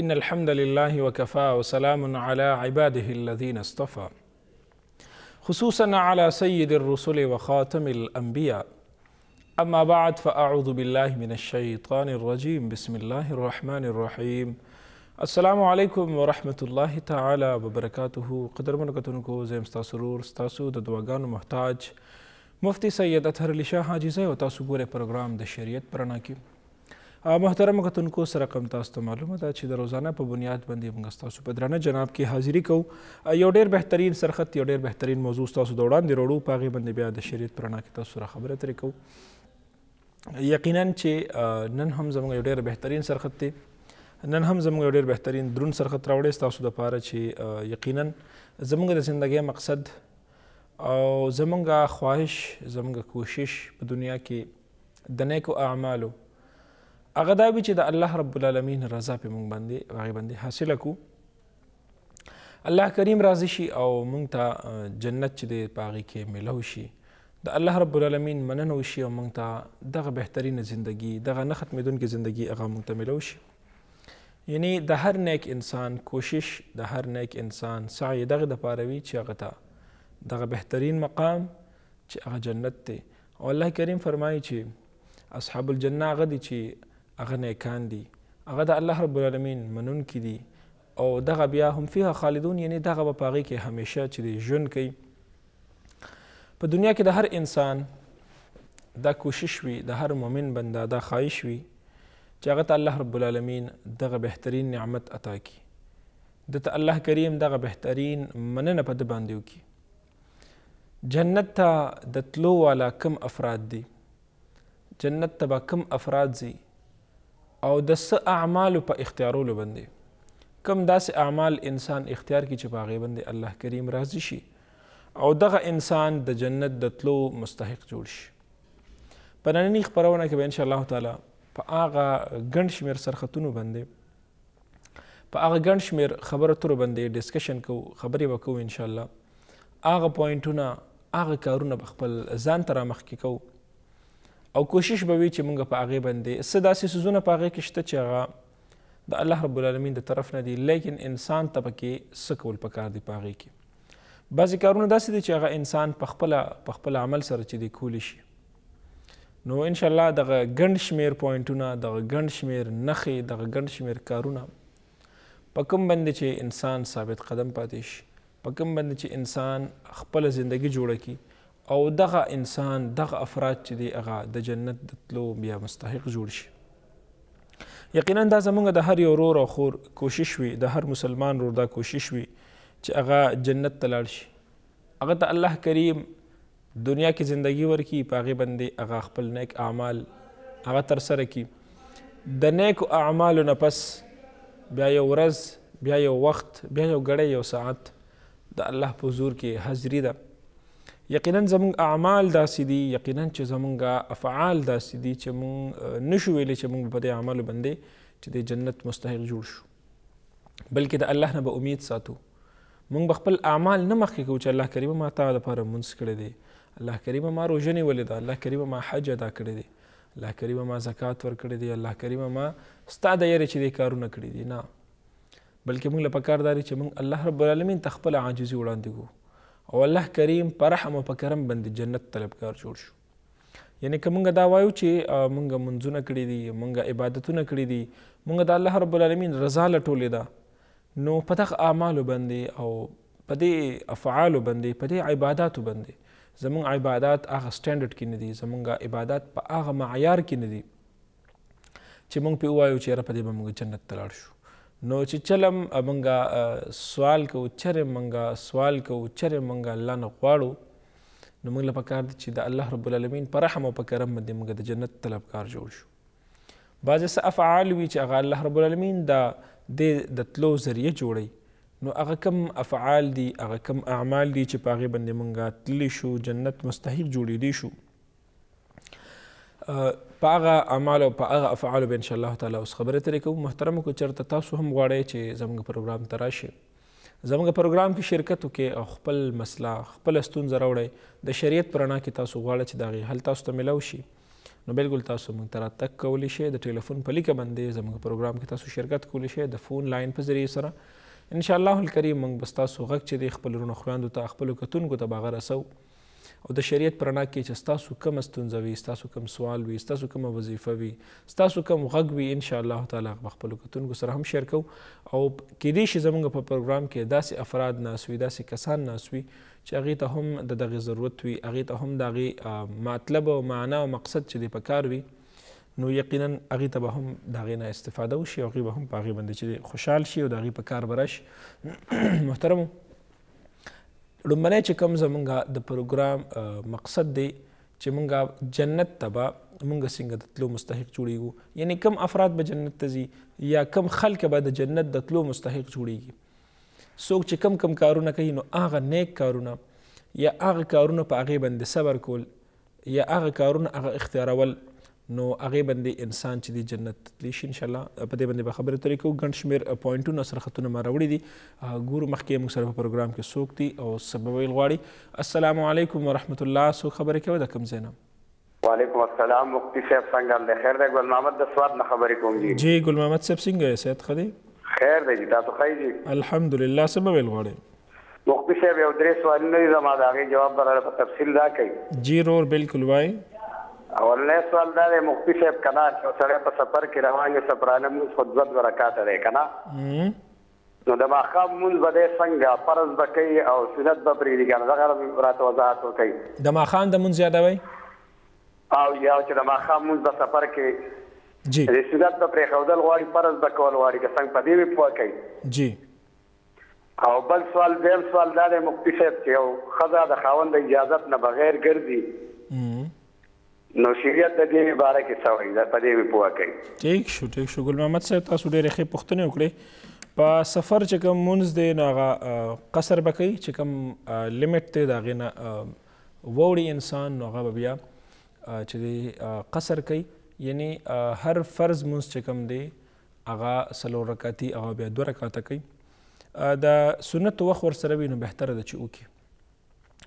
إن الحمد لله وكفى وسلام على عباده الذين اصطفى خصوصا على سيد الرسل وخاتم الأنبياء أما بعد فأعوذ بالله من الشيطان الرجيم بسم الله الرحمن الرحيم السلام علیکم ورحمۃ اللہ تعالی وبرکاتہ قدرمن کو زیم ستا سرور ستاسو د محتاج مفتي سيد أتهر لشاها جزي وتاسو زه پروغرام دشريت برناكي محترم کتونکو سره کوم تاسو ته معلومه ده چې د روزانه په بنیاد باندې موږ تاسو په درنه جناب کې حاضری کوو یو ډیر بهترین سرخط یو ډیر بهترین موضوع تاسو د وړاندې وروړو په هغې باندې بیا د شریعت پرانا کې تاسو سره خبره ترې کوو یقینا چې نن هم زموږ یو ډیر بهترین سرخط دی نن هم زموږ یو ډیر بهترین درون سرخط راوړی ستاسو دپاره چې یقینا زموږ د زندګۍ مقصد او زموږ خواهش زموږ کوشش په دنیا کې د نیکو اعمالو هغه دا وي چې د الله رب العالمین رضا په مونږ باندې هغې باندې حاصله کړو الله کریم راضي شي او مونږ ته جنت چې دی په هغې کې میلو شي د الله رب العالمین مننه وشي او مونږ ته دغه بهترینه زندگی دغه نه ختمېدونکې زندگی هغه مونږ ته میلو شي یعنی د هر نیک انسان کوشش د هر نیک انسان سعی دغه دپاره وي چې هغه ته دغه بهترین مقام چې هغه جنت دی او الله کریم فرمایي چې اصحاب الجنه هغه دي چې هغه نیکان دي هغه د الله رب العالمین منونکي دي او دغه بیا هم فيها خالدون یعنی دغه به پاغي کې همیشه چې دی ژوند کوي په دنیا کې د هر انسان دا کوشش وي د هر مؤمن بنده دا خواهش وي چې هغه ته الله رب العالمین دغه بهترین نعمت عطا کړي د ته الله کریم دغه بهترین مننه په د باندې وکړي جنت ته د تلو والا کم افراد دي جنت ته به کم افراد ځي او د څه اعمالو په اختیارولو باندې کم داسې اعمال انسان اختیار کی چې په هغې باندې الله کریم راضي شي او دغه انسان د جنت د تلو مستحق جوړ شي په نننۍ خپرونه کې به انشاءالله تعالی په هغه ګڼ شمېر سرخطونو باندې په هغه ګڼ شمېر خبرو اترو باندې ډسکشن کوو خبرې به کوو انشاءالله هغه پوینټونه هغه کارونه به خپل ځان ته رامخکې کوو او کوشش به وي چې مونږ په هغې باندې څه داسې سیزونه په هغې کې شته چې هغه د الله رب العالمین د طرف نه دي لیکن انسان ته پکې څه کول پکار دي په هغې کې بعضې کارونه داسې دي چې هغه انسان په خپله په خپل عمل سره چې دی کولی شي نو ان شاء الله دغه ګڼ شمیر پوینټونه دغه ګڼ شمیر نښې دغه ګڼ شمیر کارونه په کوم باندې چې انسان ثابت قدم پاتې شي په کوم باندې چې انسان خپل زندگی جوړه کړي او دغه انسان دغه افراد چې دی هغه د جنت د تلو بیا مستحق جوړ شي یقینا دا زمونږ د هر یو ورور او خور کوشش وي د هر مسلمان ورور دا کوشش وي چې هغه جنت ته لاړ شي هغه ته الله کریم دنیا کې زندگی ورکي په هغې باندې هغه خپل نیک اعمال هغه ترسره کړي د نیکو اعمالو نه پس بیا یو ورځ بیا یو وخت بیا یو ګړی یو ساعت د الله په حضور کې حاضري ده یقینا زمونږ اعمال داسې دي یقینا چې زمونږ افعال داسې دي چې مونږ نشو ویلی چې مونږ په دې اعمالو باندې چې د جنت مستحق جوړ شو بلکې د الله نه به امید ساتو مونږ به خپل اعمال نه مخکې کوو چې الله کریم ما تا دپاره مونځ کړی دی الله کریم ما روژه نیولې ده الله کریم ما حج ادا کړی دی الله کریم ما زکات ورکړی دی الله کریم ما ستا د یارې چې دی کارونه کړي دي نه بلکې مونږ له پکار داري چې مونږ الله رب العالمین ته خپله عاجزي وړاندې کوو او الله کریم په رحم او په کرم باندې جنت طلبګار جوړ شو یعنی که مونږ دا وایو چې مونږ منځونه کړي دي مونږ عبادتونه کړي دي مونږ د الله رب العالمین رضا لټولې ده نو په دغه اعمالو باندې او په دې افعالو باندې په دې عباداتو باندې زمونږ عبادات هغه سټینډرډ کې نه دي زمونږ عبادات په هغه معیار کې نه دي چې مونږ پې ووایو چې یاره په دې به مونږ جنت ته لاړ شو نو چې چلم منګه سوال کو چرې منګه سوال کو چرې منګه الله نه غواړو نو موږ لپاره کار دي چې د الله رب العالمین پر رحم او په کرم باندې موږ د جنت طلبکار جوړ شو بعض څه افعال وي چې هغه الله رب العالمین دا د د تلو ذریعہ جوړي نو هغه کم افعال دي هغه کم اعمال دي چې پاغه باندې مونږه تلی شو جنت مستحق جوړې دي شو په هغه اعمال او په هغه افعال به ان شاء الله تعالی اوس خبره ترې کوو محترم کو چرته تاسو هم غواړئ چې زموږ پروګرام ته راشئ زموږ پروګرام کې شرکت وکړئ او خپل مسله خپل ستونزه راوړئ د شریعت پرانا کې تاسو غواړئ چې د هغې حل تاسو ته ملاو شي نو بالکل تاسو موږ ته راتګ کولی شئ د ټلیفون په لیکه باندې زموږ پروګرام کې تاسو شرکت کولی شئ د فون لاین په ذریعې سره ان شاء الله الکریم موږ بس تاسو غږ چې د خپل رونو خویندو ته خپلو کتونکو ته به هغه رسو او د شریعت پرانا کې چې تاسو کوم ستونزه وي تاسو کوم سوال وي تاسو کوم وظیفه وي تاسو کوم غږ وي ان شاء الله تعالی خپل کتونکو سره هم شریکو او کې دې شي زموږ په پروګرام کې داسې افراد ناسوي داسې کسان ناسوي چې هغه ته هم د دغه ضرورت وي هغه ته هم دغه مطلب او معنا او مقصد چې د پکار وي نو یقینا هغه ته به هم دغه نه استفاده وشي او هغه به هم په هغه باندې چې خوشحال شي او دغه په کار برش محترمو لومبنه چې کوم زمونږه د پروګرام مقصد دی چې مونږه جنت تبا مونږه څنګه د تلو مستحق جوړیږو یعنی کم افراد به جنت ته ځي یا کم خلک به د جنت د تلو مستحق جوړیږي څوک چې کم کم کارونه کوي نو هغه نیک کارونه یا هغه کارونه په هغې باندې صبر کول یا هغه کارونه هغه اختیارول نو هغه باندې انسان چې د جنت تلی شي ان شاء الله په دې باندې به خبرې ترې کوو ګڼ شمیر پوینټونه سره خطونه ما راوړي دي ګورو مخکې موږ سره په پروګرام کې څوک دي او سبب ویل غواړي السلام علیکم ورحمۃ الله سو خبرې کوي د کوم ځای نه وعلیکم السلام مفتی صاحب څنګه له خیر دی ګل محمد د سواد نه خبرې کوم جی جی ګل محمد صاحب څنګه صحت خدي خیر دی تاسو خیر جی الحمدلله سبب ویل غواړي مفتی صاحب یو درې سوالونه دي زما دا غي جواب برابر په تفصیل دا کوي جی رور بالکل وای اولنې سوال دا دی مفتی صاحب کنا چې سره په سفر کې روان یو سفرانه موږ خود ځد ورکات لري کنا نو د ماخام مون بده څنګه فرض بکی او سنت به پرې دي کنه دغه راته وضاحت وکړي د ماخام د مون زیادوي او یا چې د ماخام مون د سفر کې جی د سنت به پرې خودل غواړي فرض بکول غواړي که څنګه پدې وي پوکې جی او بل سوال دیم سوال دا دی مفتی صاحب چې یو خزا د خاوند اجازه نه بغیر ګرځي نو شریعت د دې باره کې څه وایي دا په دې مې پوه کړئ ټیک شو ټیک شو ګل محمد صاحب تاسو ډېرې ښې پوښتنې وکړې په سفر چې کوم مونځ دی نو هغه قصر به کوي چې کوم لیمټ دی د هغې نه ووړي انسان نو هغه به بیا چې دی قصر کوي یعنی هر فرض مونځ چې کوم دی هغه څلور رکعتي هغه بیا دوه رکعته کوي د سنت وخت ورسره وي نو بهتره ده چې وکړي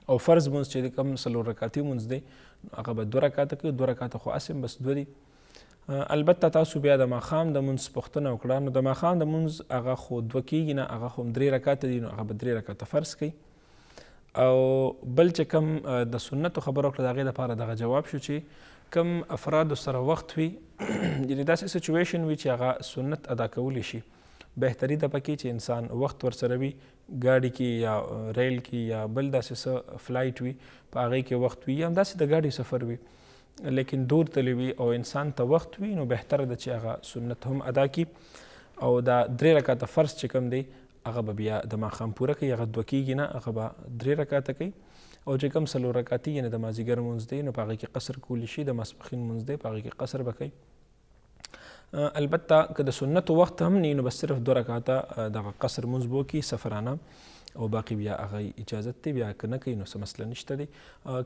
او فرض مونږ چې کم سلو رکعتي مونږ دی هغه به دوه رکعته کوي دوه رکعته خو اسم بس دوه دي البته تاسو بیا د ماخام د مونږ پوښتنه وکړه نو د ماخام د مونږ هغه خو دوه کیږي نه هغه خو درې رکعته دي نو هغه به درې رکعته فرض کوي او بل چې کم د سنتو خبره وکړه د هغې لپاره دغه جواب شو چې کم افراد سره وخت وي یعنی داسې سچویشن وي چې هغه سنت ادا کولی شي بهتري ده پکې چې انسان وخت ور سره وي ګاډي کې یا ریل کې یا بل داسې څه فلایټ وي په هغې کې وخت وي یا همداسې د ګاډي سفر وي لیکن دور تلی وي او انسان ته وخت وي نو بهتره ده چې هغه سنت هم ادا کړي او دا درې رکعته فرض چې کوم دی هغه به بیا د ماښام پوره کوي هغه دوه کېږي نه هغه به درې رکعته کوي او چې کوم څلور رکعتي یعنې د مازدیګر مونځ دی نو په هغې کې قصر کولی شي د ماسپښین مونځ دی په هغې کې قصر به کوي البته که د سنت وخت هم نه نو بس صرف دوه رکعاته دغه قصر مونځ بو کې سفرانه او باقی بیا هغه اجازت دی بیا که نه کوي نو څه مسله نشته دی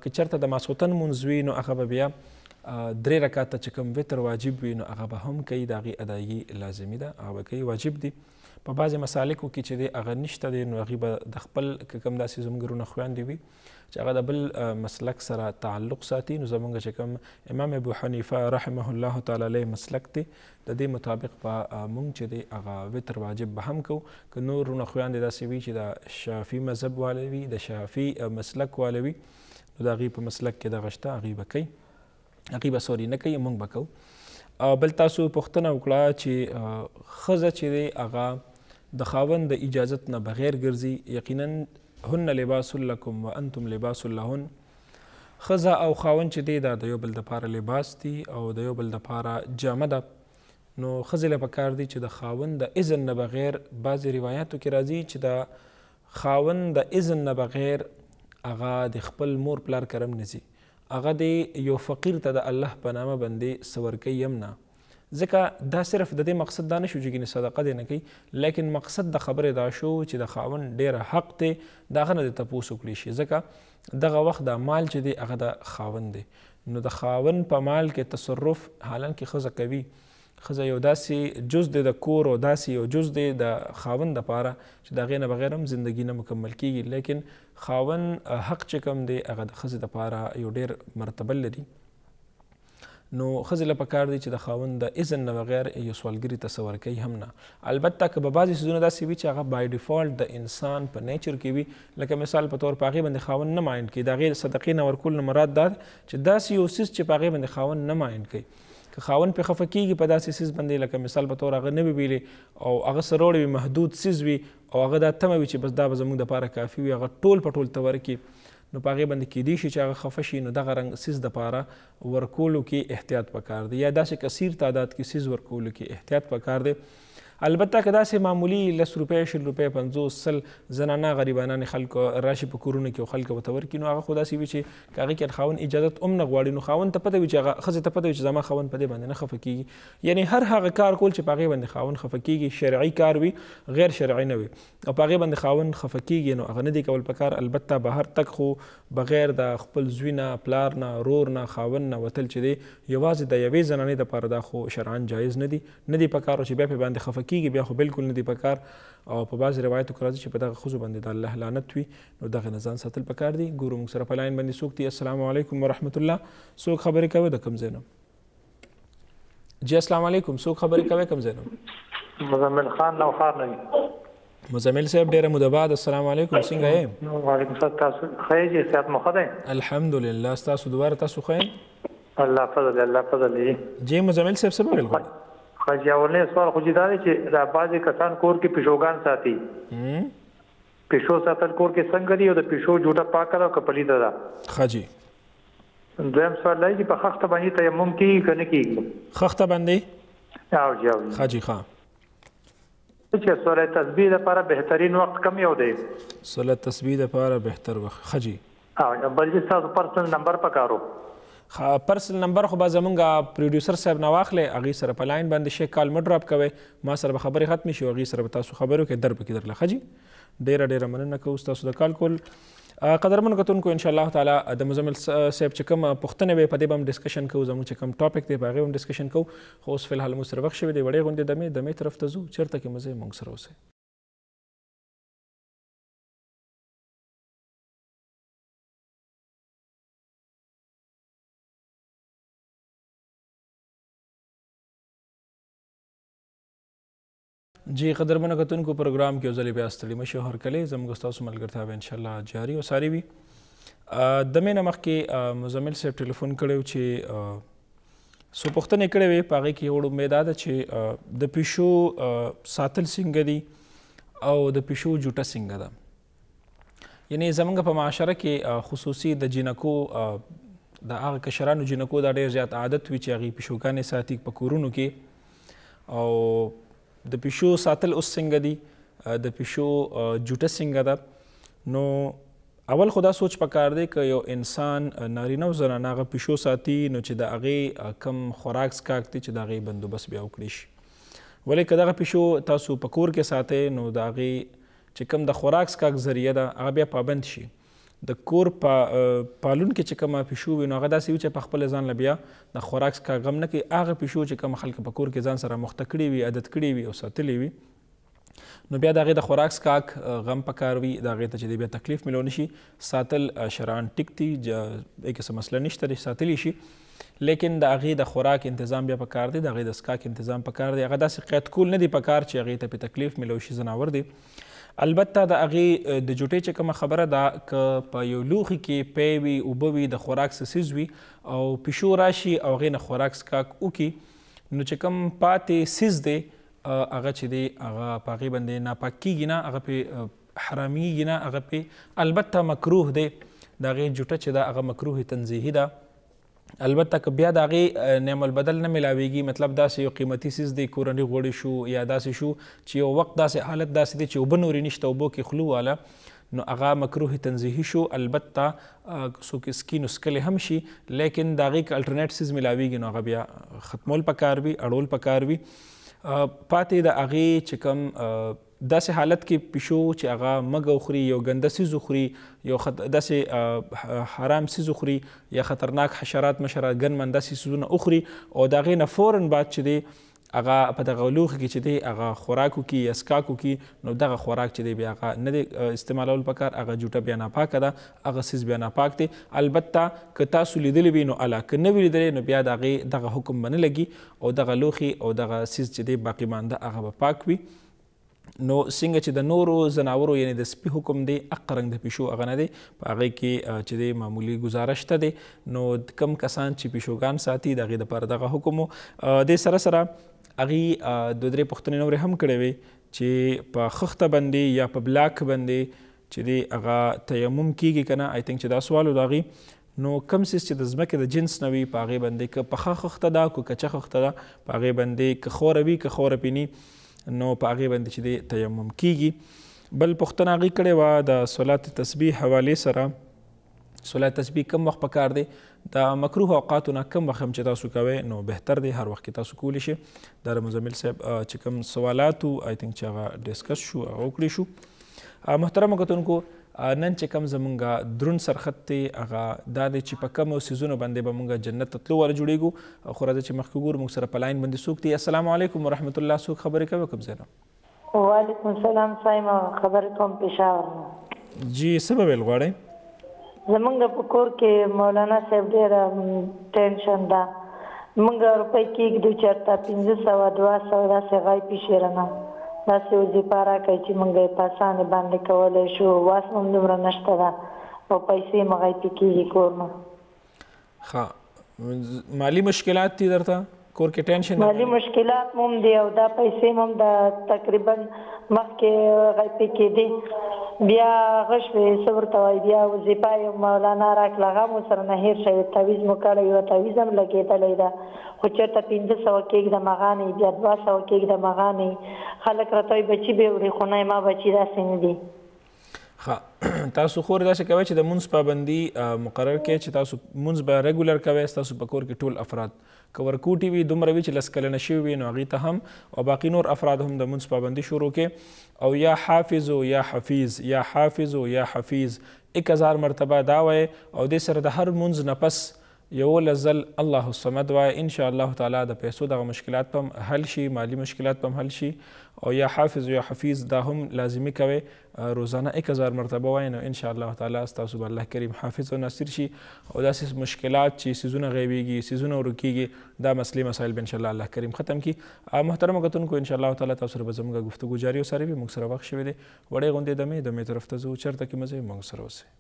که چېرته د ماسخوتن مونځ وي نو هغه به بیا درې رکعاته چې کوم وتر واجب وي نو هغه به هم کوي د هغې ادایګي لازمي ده هغه به کوي واجب دی په بعضې مسالکو کې چې دی هغه نشته دی نو هغې به د خپل که کوم داسې زموږ رونه خویندې وي چې هغه د بل مسلک سره تعلق ساتي نو زمونږ چې کوم امام ابو حنیفه رحمه الله تعالی علیه مسلک دی د دې مطابق په مونږ چې دی هغه وتر واجب به هم کو که نور رونه خویان دي داسې وي چې د شافعي مذهب والي وي د شافعي مسلک والي وي نو د هغې په مسلک کې دغه شته هغې به کوي هغې به سوري نه کوي مونږ به کوو بل تاسو پوښتنه وکړه چې ښځه چې دی هغه د خاوند د اجازت نه بغیر ګرځي یقینا هن لباس لکم وانتم لباس لهن خزه او خاون چې دی دا د یو بل د پاره لباس دی او د یو بل د پاره جامه ده نو خزه له پکار دی چې د خاون د اذن نه بغیر بعضی روایتو کې راځي چې د خاون د اذن نه بغیر هغه د خپل مور پلار کرم نزي هغه دی یو فقیر ته د الله په نامه باندې سورکی يم نه ځکه دا صرف د دې مقصد دا نه شو چې ګینه صدقه دی نه کوي لیکن مقصد د خبرې دا شو چې د خاون ډېر حق دی د هغه نه د تپوس وکړي شي ځکه دغه وخت د مال چې دی هغه د خاون دی نو د خاون په مال کې تصرف حالان کې ښځه کوي خزه یو داسې جز دی د کور او داسې یو جز دی د خاون د پاره چې د غینه بغیر هم زندگی نه مکمل کیږي لیکن خاون حق چې کم دی هغه د خزه د پاره یو ډیر مرتبه لري نو خزل په کار دی چې د خاوند د اذن نه بغیر یو سوالګری تصور کوي هم نه البته که په بعضی سيزونه داسې وي چې هغه بای ډیفالت د انسان په نیچر کې وي لکه مثال په تور پاغي باندې خاوند نه مایند کوي دا غیر صدقې نه ورکول نه مراد دا چې داسې یو سیس چې پاغي باندې خاوند نه مایند کوي که خاون په خفه کیږي په داسې سیس باندې لکه مثال په تور هغه نه ویلي او هغه سروړ وي محدود سیس وي او هغه دا تمه وي چې بس دا به زموږ د پاره کافي وي هغه ټول په ټول تور کې نو په هغې باندې کیدی شي چې هغه خفه شي نو دغه رنګ سیز د پاره ورکولو کې احتیاط پکار دی یا داسې کثیر تعداد کې سیز ورکولو کې احتیاط پکار دی البته که داسې معمولی لس روپۍ شل روپۍ پنځوس سل زنانه غریبانان خلکو راشي په کورونو کې او خلکو ورته ورکړي نو هغه خو داسې وي چې که هغې کې خاوند اجازت هم نه غواړي نو خاوند ته پته وي چې هغه ښځې ته پته وي چې زما خاوند په دې باندې نه خفه کېږي یعنی هر هغه کار کول چې په هغې باندې خاوند خفه کېږي شرعي کار وي غیر شرعي نه وي او په هغې باندې خاوند خفه کېږي نو هغه نه دي کول پکار البته بهر تک خو بغیر د خپل زوی نه پلار نه رور نه خاوند نه وتل چې دی یوازې د یوې زنانې دپاره دا خو شرعن جایز نه دي نه دي پکار چې بیا پې باندې خفه کیږي بیا خو بالکل نه دی پکار او په بعض روایتو کې راځي چې په دغه ښځو باندې د الله لعنت وي نو دغه نه ځان ساتل پکار دي ګورو موږ سره په لاین باندې څوک دي السلام علیکم ورحمت الله څوک خبرې کوي د کوم ځای نه جی السلام علیکم څوک خبرې کوي کوم ځای نه مزمل خان نو خان نه مزمل صاحب ډیره موده بعد السلام علیکم څنګه یې وعلیکم السلام تاسو خیر یې صحت مو خدای الحمدلله تاسو دوباره تاسو خیر الله فضل الله فضل یې جی مزمل صاحب څه ویل قاضي اولنی سوال خو دا دی چې دا بعضې کسان کور کې پښوګان ساتي پښو ساتل کور کې څنګه دی او د پښو جوړه پاکه او کپلی ده ښه جی دویم سوال دی چې په خخته باندې تیمم کیږي کنه کیږي خخته باندې او جی او ښه جی ښه چې سوره تسبیح لپاره بهترین وخت کم یو دی سوره تسبیح لپاره بهتر وخت خجی او بل چې تاسو پرسنل نمبر پکارو پرسل نمبر خو به زمونږ پروډوسر صاحب نه واخلې هغې سره په لاین باندې شي کال مه ډراپ کوئ ما سره به خبرې ختمې شي هغې سره به تاسو خبرې وکړئ در پکې درله ښه جي ډېره ډېره مننه کوو ستاسو د کال کول قدرمن کتونکو ان شاء الله تعالی د مزمل صاحب چې کوم پښتنه به په دې بم ډسکشن کوو زموږ چې کوم ټاپک دی باغې هم ډسکشن کوو خو اوس فلحال مو سره وخت شوی دی وړې غونډې دمه دمه طرف ته ځو چیرته کې مزه مونږ سره اوسه جی قدرمنو کتونکو پروګرام کې ځلې بیا ستړي مشه هر کله زموږ تاسو ملګرتیا به ان شاء الله جاری او ساری وي د مې نمخ کې مزمل صاحب ټلیفون کړو چې سو پښتنې کړې وي پاغه کې وړو امید ده چې د پښو ساتل څنګه دي او د پښو جوټه څنګه ده یعنی زمونږ په معاشره کې خصوصي د جنکو د هغه کشرانو جنکو دا ډېر زیات عادت وي چې هغه پښوګانې ساتي په کورونو کې او د پښو ساتل اوس څنګه دي د پښو جوټه څنګه ده نو اول خدا سوچ پکار دی که یو انسان نارینه او زنانه هغه پښو ساتي نو چې د هغې کم خوراک څکاک دی چې د هغې بندوبست بیا وکړي شي ولې که دغه پښو تاسو په کور کې ساتئ نو د هغې چې کم د خوراک څکاک ذریعه ده هغه بیا پابند شي د کور په پا پالون کې چې کومه پیشو وي نو هغه داسې وي چې په خپل ځان بیا د خوراک څخه غم نه کوي هغه پیشو چې کوم خلک په کور کې ځان سره مخته کړي وي عادت کړي وي او ساتلی وي نو بیا دغه د خوراک سکاک غم پکار وي دغه ته چې بیا تکلیف ملو نشي ساتل شران ټیک دي یو څه مسله نشته چې ساتلی شي لیکن د هغې د خوراک انتظام بیا پکار دی د هغې د سکاک انتظام پکار دی هغه داسې قید کول نه دي پکار چې هغې ته پې تکلیف ملو شي ځناور دی البته د هغې د جوټې چې کومه خبره ده که په یو لوښي کې پی وي اوبه وي د خوراک څه څیز وي او پیشو راشي او هغې نه خوراک څکاک وکړي نو چې کوم پاتې سیز دی هغه چې دی هغه په هغې باندې ناپاک کیږي نه هغه پې حرامیږي نه هغه پې البته مکروه دی د هغې جوټه چې ده هغه مکروه تنزیحي ده البته که بیا د هغې نعم البدل نه میلاویږي مطلب داسې یو قیمتي څیز دی کورني غوړي شو یا داسې شو چې یو وخت داسې حالت داسې دی چې اوبه نورې نشته اوبو کې خلو واله نو هغه مکروه تنزیهی شو البته څوک اسکی نسکل هم شي لیکن د هغې که الټرنیټ سیز میلاویږي نو هغه بیا ختمول پکار وي اړول پکار وي پاتې د هغې چې کوم داسې حالت کې پښو چې هغه مګ خوري یو ګندسي زخوري یو خط... داسې حرام سي زخوري یا خطرناک حشرات مشرات ګن من داسې سونه اخري او دا غي نه فورن بعد چې دی هغه په دغه لوخ کې چې دی هغه خوراکو کې یا سکاکو کې نو دغه خوراک چې دی بیا هغه نه دی استعمالول پکار هغه جوټه بیا ناپاکه ده هغه سیز بیا ناپاک دی البته که تاسو لیدلی وي نو الا که نه وي لیدلی نو بیا د هغې دغه حکم به نه لګي او دغه لوښي او دغه سیز چې دی باقی مانده هغه به پاک وي نو څنګه چې د نورو زناورو یعنی د سپي حکم دی اقرنګ د پښو اغه نه دی په هغه کې چې د معمولی گزارش ته دی نو کم کسان چې پښوګان ساتي دغه د پر دغه حکم د سره سره اغي د درې پښتنې نور هم کړې وي چې په خخته باندې یا په بلاک باندې چې دی اغه تیمم کیږي کنه آی تھنک چې دا سوال داغي نو کم سیس چې د ځمکې د جنس نوي پاغه باندې ک پخه خخته دا کو کچه خخته دا پاغه باندې ک خوروي ک خورپینی نو په هغې باندې چې دی تیمم کیږي بل پوښتنه هغې کړې وه د صلات تسبیح حوالې سره صلات تسبیح کم وخت پکار دی د مکروه اوقاتو نه کم وخت هم چې تاسو کوئ نو بهتر دی هر وخت کې تاسو کولی شئ دا د مزمل صاحب چې کوم سوالات وو آی تھینک چې هغه ډسکس شو هغه وکړی شو محترمو کتونکو نن چې کم زمونږه درون سرخط دی هغه دا دی چې په کمو سیزونو باندې به مونږ جنت ته تلو ور جوړیږو خو راځه چې مخکې ګورو موږ سره په لاین باندې څوک دی السلام علیکم ورحمۃ الله څوک خبرې کوي کوم ځای نه وعلیکم السلام سایما خبرې کوم پېښور نه جی سبب ویل غواړئ زمونږ په کور کې مولانا صاحب ډېر ټینشن ده مونږ روپۍ کېږدو چېرته پنځه سوه دوه سوه داسې غایبي شي رانه داسې وظیفه راکړي چې موږ یې په اسانه باندې کولای شو واس هم دومره نشته ده او پیسې مغایتې کېږي کور نه ښه مالی مشکلات دي درته کور کې ټینشن مالی مشکلات مم دي او دا پیسې مم د تقریبا مخکې غیب کې دي بیا غشوې صبر توای بیا وظیفه یو مولانا راکړه هغه مو سره نه هیر شوی تعویز مو کړی یو تعویز هم لګېدلې ده خو چېرته 1500 کې د مغانې بیا 200 کې د مغانې خلک راته بچي به وړي خو نه ما بچي داسې نه دي ښه تاسو خور داسې کوئ چې د مونځ پابندي مقرر کړئ چې تاسو مونځ به ریګولر کوئ ستاسو په کور کې ټول افراد که ورکوټي وي دومره وي چې لس کلنه شوي وي نو هغې ته هم او باقي نور افراد هم د مونځ پابندي شروع کړي او یا حافظ یا حفیظ یا حافظ یا حفیظ 1000 مرتبه دا وایي او دې سره د هر مونځ نه پس یو لزل الله الصمد وای ان شاء الله تعالی د پیسو دغه مشکلات پم حل شي مالی مشکلات پم حل شي او یا حافظ یا حفیظ دا هم لازمی کوي روزانه 1000 مرتبه وای نو ان شاء الله تعالی تاسو به الله کریم حافظ او ناصر شي او داسې مشکلات چې سيزونه غیبيږي سيزونه ورکیږي دا مسلې مسائل به ان شاء الله الله کریم ختم کی محترم غتونکو ان شاء الله تعالی تاسو سره به زموږ گفتگو جاری وسره به موږ سره وخت شوه دي وړې غونډې د مې د مې طرف ته زو چرته کې مزه موږ سره وسه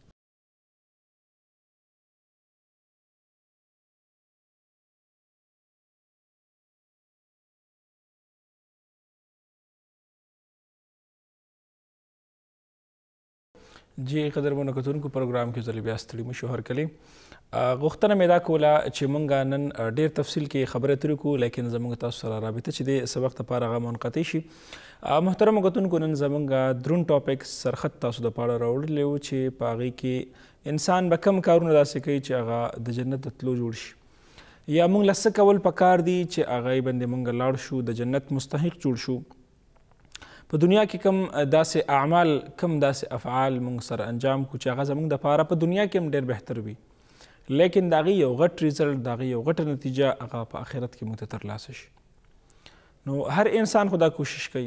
جی قدرمنو کتونکو پروګرام کې زلي بیا ستړي مو شو هر کلی غوښتنه مې دا کوله چې مونږ نن ډېر تفصیل کې خبرې ترې کو لیکن زموږ تاسو سره رابطه چې د سبق لپاره غو منقطع شي محترم کتونکو نن زموږ درون ټاپک سرخط تاسو د پاړه راوړل و چې پاغي کې انسان به کم کارونه داسې کوي چې هغه د جنت تلو جوړ شي یا مونږ لسه کول پکار دي چې هغه باندې مونږ لاړ شو د جنت مستحق جوړ شو په دنیا کې کم داسې اعمال کم داسې افعال موږ سره انجام کو چې هغه زموږ دپاره په دنیا کې هم ډېر بهتر وي لیکن د هغې یو غټ رزلټ د هغې یو غټه نتیجه هغه په آخرت کې موږ ته ترلاسه شي نو هر انسان خو دا کوشش کوي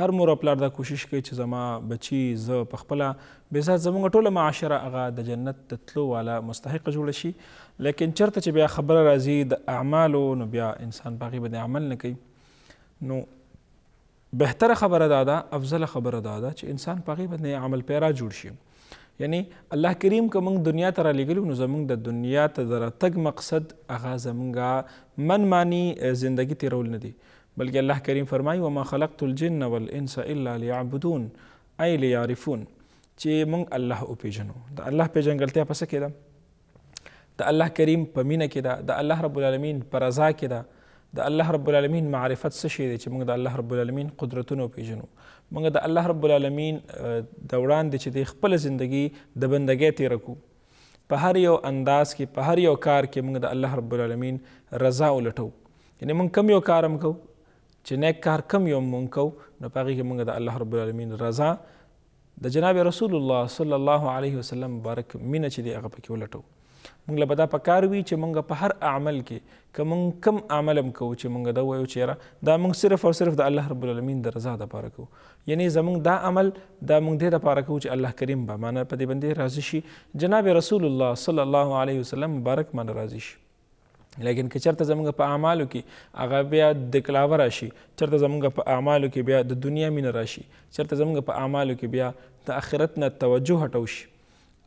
هر مور او پلار دا کوشش کوي چې زما بچي زه په خپله بېذات زموږ ټوله معاشره هغه د جنت د تلو والا مستحقه جوړه شي لیکن چېرته چې بیا خبره راځي د اعمالو نو بیا انسان په هغې باندې عمل نه کوي نو بهتره خبره دا ده افضل خبره دا ده چې انسان په هغې باندې عمل پیرا جوړ شي یعنی الله کریم که موږ دنیا ته رالیږلي نو زموږ د دنیا ته د راتګ مقصد هغه زموږ من معنی زندگی تیرول نه دی بلکې الله کریم فرمایي وما خلقت الجن والانس الا لیعبدون ای لیعرفون چې موږ الله وپیژنو د الله پیژنګلتیا پسه کې ده د الله کریم په مینه کې ده د الله رب العالمین په رضا کې ده د الله رب العالمین معرفت څه شی دی چې موږ د الله رب العالمین قدرتونه پیژنو موږ د الله رب العالمین د وړاندې چې د خپل زندگی د بندګۍ تیر کو په هر یو انداز کې په هر یو کار کې موږ د الله رب العالمین رضا ولټو یعنی موږ کم یو کار هم کوو چې نیک کار کم یو موږ کوو نو په هغه کې موږ د الله رب العالمین رضا د جناب رسول الله صلی الله علیه وسلم مبارک مینه چې دی هغه پکې ولټو موږ له به دا پکار وي چې موږ په هر عمل کې که موږ کم عمل هم کوو چې موږ دا وایو چې یاره دا موږ صرف او صرف د الله رب العالمین د رضا دپاره کوو یعنی زموږ دا عمل دا موږ دې دپاره کوو چې الله کریم به مانه په دې باندې راضي شي جناب رسول الله صلی الله علیه وسلم مبارک مانه راضي شي لیکن که چرته زمونږ په اعمالو کې هغه بیا دکلاوه راشي چرته زمونږ په اعمالو کې بیا د دنیا مینه راشي چرته زمونږ په اعمالو کې بیا د آخرت نه توجه هټو شي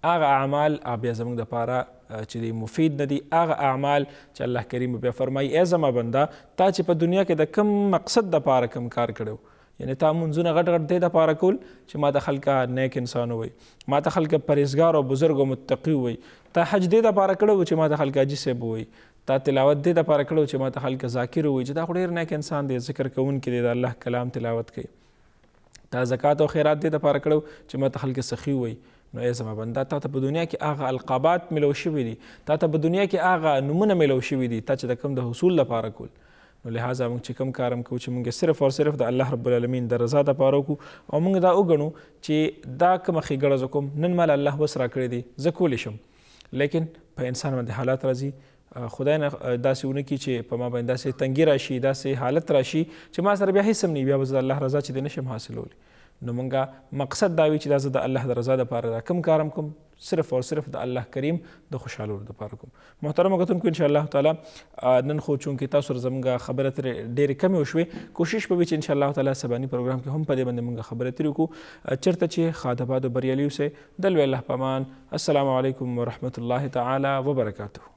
هغه اعمال بیا زموږ دپاره چې دی مفید نه دي هغه اعمال چې الله کریم بیا فرمایي ای زما بنده تا چې په دنیا کې د کم مقصد دپاره کم کار کړی یعنی تا مونځونه غټ غټ دی دپاره کول چې ما ته خلکه نیک انسان ووی ما ته خلکه پرهیزګار او بزرګ او متقي ووی تا حج دې دپاره کړی و چې ما ته خلکه حاجي صاحب ووی تا تلاوت دې دپاره کړی و چې ما ته خلکه ذاکر ووی چې دا خو ډېر نیک انسان دی ذکر کوونکی دی د الله کلام تلاوت کوي تا زکات او خیرات دې دپاره کړی و چې ما ته خلکه سخي ووی نو ای زما بنده تا ته په دنیا کې هغه القابات ملو شوي دي تا ته په دنیا کې هغه نمونه ملو شوي دي تا چې د کوم د حصول لپاره کول نو لہذا موږ چې کوم کارم کوو چې موږ صرف او صرف د الله رب العالمین د رضا د پاره وکړو او موږ دا وګڼو چې دا کوم ښېګړه زه کوم نن مال الله وس راکړی دی زه کولی شم لیکن په انسان باندې حالات راځي خدای نه داسې ونه کړي چې په ما باندې داسې تنګي راشي داسې حالت راشي چې ما سره بیا هیڅ هم نه وي بیا به زه د الله رضا چې دی نشم حاصلولی نو مونږه مقصد دا وی چې دا زه د الله د رضا لپاره دا کوم کارم کوم صرف او صرف د الله کریم د خوشحالو لپاره کوم محترم غتونکو ان شاء الله تعالی نن خو چون کې تاسو زموږه خبره تر ډېر کم وشوي کوشش به چې ان شاء الله تعالی سبانی پروګرام کې هم په دې باندې موږ خبره تر کو چرته چې خادباد بریالیو سه دل الله پامان السلام علیکم ورحمت الله تعالی وبرکاتہ